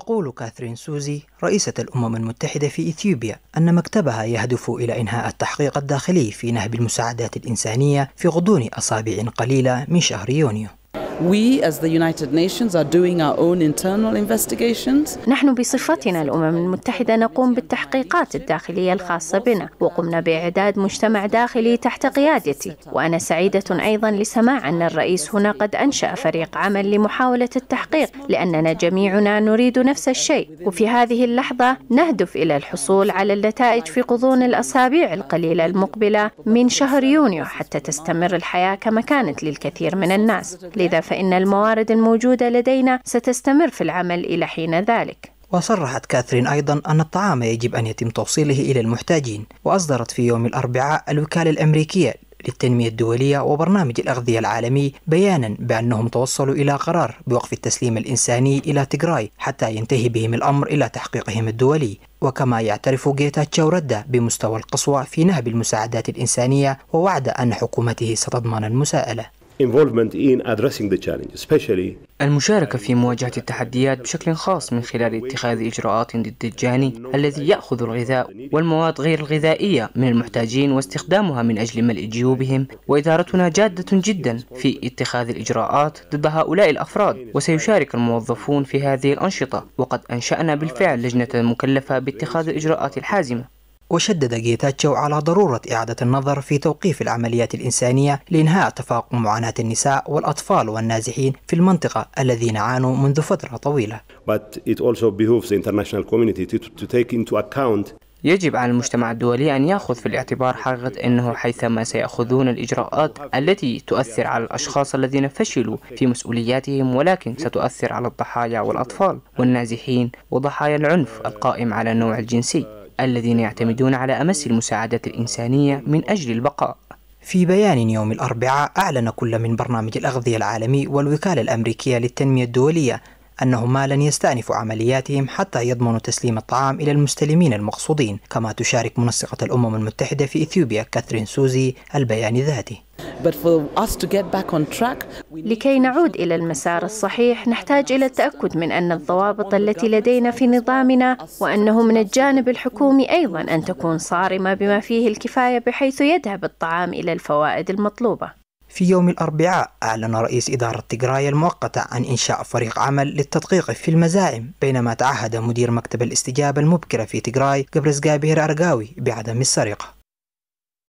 تقول كاثرين سوزي رئيسة الأمم المتحدة في إثيوبيا أن مكتبها يهدف إلى إنهاء التحقيق الداخلي في نهب المساعدات الإنسانية في غضون أصابع قليلة من شهر يونيو We as the United Nations are doing our own internal investigations. نحن بصفتنا الأمم المتحدة نقوم بالتحقيقات الداخلية الخاصة بنا وقمنا بإعداد مجتمع داخلي تحت قيادتي وأنا سعيدة أيضا لسماع أن الرئيس هنا قد أنشأ فريق عمل لمحاولة التحقيق لأننا جميعنا نريد نفس الشيء وفي هذه اللحظة نهدف إلى الحصول على النتائج في غضون الأسابيع القليلة المقبلة من شهر يونيو حتى تستمر الحياة كما كانت للكثير من الناس لذا فإن الموارد الموجودة لدينا ستستمر في العمل إلى حين ذلك وصرحت كاثرين أيضا أن الطعام يجب أن يتم توصيله إلى المحتاجين وأصدرت في يوم الأربعاء الوكالة الأمريكية للتنمية الدولية وبرنامج الأغذية العالمي بيانا بأنهم توصلوا إلى قرار بوقف التسليم الإنساني إلى تجراي حتى ينتهي بهم الأمر إلى تحقيقهم الدولي وكما يعترف جيتا تشاوردا بمستوى القصوى في نهب المساعدات الإنسانية ووعد أن حكومته ستضمن المساءلة المشاركة في مواجهة التحديات بشكل خاص من خلال اتخاذ إجراءات ضد الجاني الذي يأخذ الغذاء والمواد غير الغذائية من المحتاجين واستخدامها من أجل ملء جيوبهم وإدارتنا جادة جدا في اتخاذ الإجراءات ضد هؤلاء الأفراد وسيشارك الموظفون في هذه الأنشطة وقد أنشأنا بالفعل لجنة مكلفة باتخاذ الإجراءات الحازمة وشدد جيتاتشو على ضرورة إعادة النظر في توقيف العمليات الإنسانية لإنهاء تفاقم معاناة النساء والأطفال والنازحين في المنطقة الذين عانوا منذ فترة طويلة. But it also behooves the international community to, to take into account يجب على المجتمع الدولي أن يأخذ في الاعتبار حقيقة أنه حيثما سيأخذون الإجراءات التي تؤثر على الأشخاص الذين فشلوا في مسؤولياتهم ولكن ستؤثر على الضحايا والأطفال والنازحين وضحايا العنف القائم على النوع الجنسي الذين يعتمدون على أمس المساعدات الإنسانية من أجل البقاء في بيان يوم الأربعاء أعلن كل من برنامج الأغذية العالمي والوكالة الأمريكية للتنمية الدولية أنهما لن يستأنفوا عملياتهم حتى يضمنوا تسليم الطعام إلى المستلمين المقصودين كما تشارك منسقة الأمم المتحدة في إثيوبيا كاثرين سوزي البيان ذاته لكي نعود إلى المسار الصحيح نحتاج إلى التأكد من أن الضوابط التي لدينا في نظامنا وأنه من الجانب الحكومي أيضا أن تكون صارمة بما فيه الكفاية بحيث يذهب الطعام إلى الفوائد المطلوبة في يوم الأربعاء أعلن رئيس إدارة تجراية المؤقتة عن إنشاء فريق عمل للتدقيق في المزاعم بينما تعهد مدير مكتب الاستجابة المبكرة في تجراي قبرس جابير أرقاوي بعدم السرقة